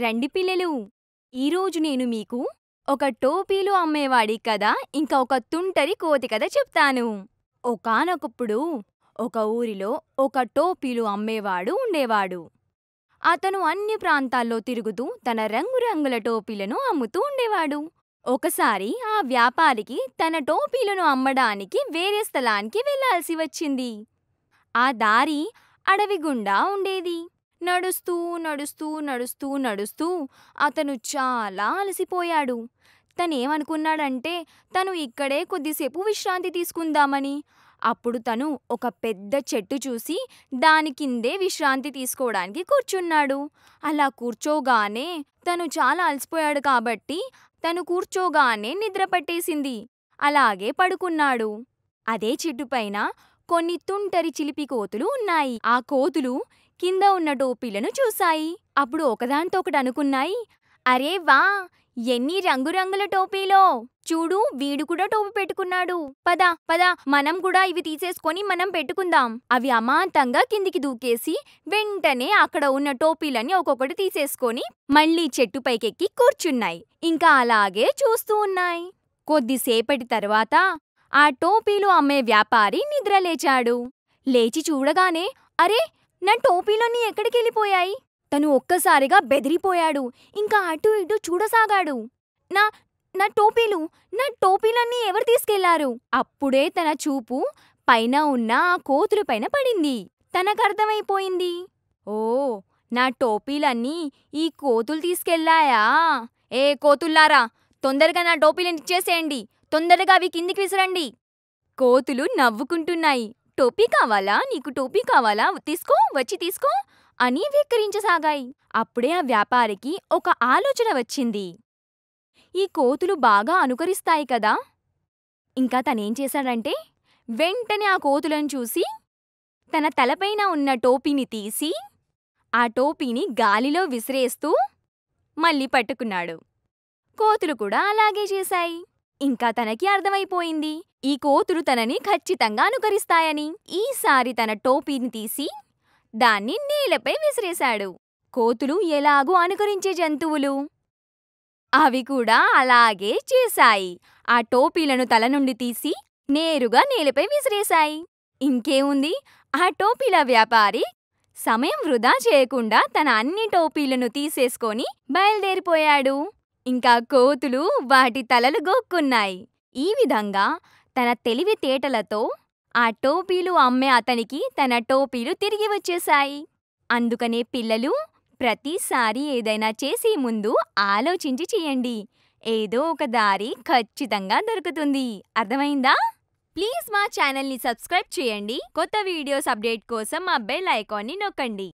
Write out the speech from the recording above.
రండి పిల్లలు ఈరోజు నేను మీకు ఒక టోపీలు అమ్మేవాడి కథ ఇంకా ఒక తుంటరి కోతి కథ చెప్తాను ఒకనొకప్పుడు ఒక ఊరిలో ఒక టోపీలు అమ్మేవాడు ఉండేవాడు అతను అన్ని ప్రాంతాల్లో తిరుగుతూ తన రంగురంగుల టోపీలను అమ్ముతూ ఉండేవాడు ఒకసారి ఆ వ్యాపారికి తన టోపీలను అమ్మడానికి వేరే స్థలానికి వెళ్లాల్సి వచ్చింది ఆ దారి అడవి గుండా ఉండేది నడుస్తూ నడుస్తూ నడుస్తూ నడుస్తూ అతను చాలా అలసిపోయాడు తనేమనుకున్నాడంటే తను ఇక్కడే కొద్దిసేపు విశ్రాంతి తీసుకుందామని అప్పుడు తను ఒక పెద్ద చెట్టు చూసి దాని కిందే విశ్రాంతి తీసుకోవడానికి కూర్చున్నాడు అలా కూర్చోగానే తను చాలా అలసిపోయాడు కాబట్టి తను కూర్చోగానే నిద్ర పట్టేసింది అలాగే పడుకున్నాడు అదే చెట్టుపైన కొన్ని తుంటరి చిలిపి కోతులు ఉన్నాయి ఆ కోతులు కింద ఉన్న టోపీలను చూశాయి అప్పుడు ఒకదాంతో ఒకటి అనుకున్నాయి అరే వా ఎన్ని రంగురంగుల టోపీలో చూడు వీడు కూడా టోపీ పెట్టుకున్నాడు పద పద మనం కూడా ఇవి తీసేసుకొని మనం పెట్టుకుందాం అవి అమాంతంగా కిందికి దూకేసి వెంటనే అక్కడ ఉన్న టోపీలని ఒక్కొక్కటి తీసేసుకొని మళ్ళీ చెట్టు పైకెక్కి కూర్చున్నాయి ఇంకా అలాగే చూస్తూ ఉన్నాయి కొద్దిసేపటి తర్వాత ఆ టోపీలు అమ్మే వ్యాపారి నిద్రలేచాడు లేచి చూడగానే అరే నా టోపీలన్నీ ఎక్కడికి వెళ్ళిపోయాయి తను ఒక్కసారిగా బెదిరిపోయాడు ఇంకా అటు ఇటు చూడసాగాడు నా నా టోపీలు నా టోపీలన్నీ ఎవరు తీసుకెళ్లారు అప్పుడే తన చూపు పైన ఉన్న ఆ కోతులపైన పడింది తనకర్థమైపోయింది ఓ నా టోపీలన్నీ ఈ కోతులు తీసుకెళ్లాయా ఏ కోతుల్లారా తొందరగా నా టోపీలను ఇచ్చేసేయండి తొందరగా అవి కిందికి విసిరండి కోతులు నవ్వుకుంటున్నాయి టోపీ కావాలా నీకు టోపీ కావాలా తీసుకో వచ్చి తీసుకో అని వికరించసాగాయి అప్పుడే ఆ వ్యాపారికి ఒక ఆలోచన వచ్చింది ఈ కోతులు బాగా అనుకరిస్తాయి కదా ఇంకా తనేం చేశాడంటే వెంటనే ఆ కోతులను చూసి తన తలపైన ఉన్న టోపీని తీసి ఆ టోపీని గాలిలో విసిరేస్తూ మళ్ళీ పట్టుకున్నాడు కోతులు కూడా అలాగే చేశాయి ఇంకా తనకి అర్థమైపోయింది ఈ కోతులు తనని ఖచ్చితంగా అనుకరిస్తాయని ఈసారి తన టోపీని తీసి దాన్ని నేలపై విసిరేశాడు కోతులు ఎలాగూ అనుకరించే జంతువులు అవి కూడా అలాగే చేశాయి ఆ టోపీలను తల నుండి తీసి నేరుగా నేలపై విసిరేశాయి ఇంకేముంది ఆ టోపీల వ్యాపారి సమయం వృధా చేయకుండా తన అన్ని టోపీలను తీసేసుకొని బయలుదేరిపోయాడు ఇంకా కోతులు వాటి తలలు గోక్కున్నాయి ఈ విధంగా తన తెలివితేటలతో ఆ టోపీలు అమ్మే అతనికి తన టోపీలు తిరిగి వచ్చేశాయి అందుకనే పిల్లలు ప్రతిసారి ఏదైనా చేసే ముందు ఆలోచించి చేయండి ఏదో ఒక దారి ఖచ్చితంగా దొరుకుతుంది అర్థమైందా ప్లీజ్ మా ఛానల్ని సబ్స్క్రైబ్ చేయండి కొత్త వీడియోస్ అప్డేట్ కోసం మా బెల్ ఐకాన్ని నొక్కండి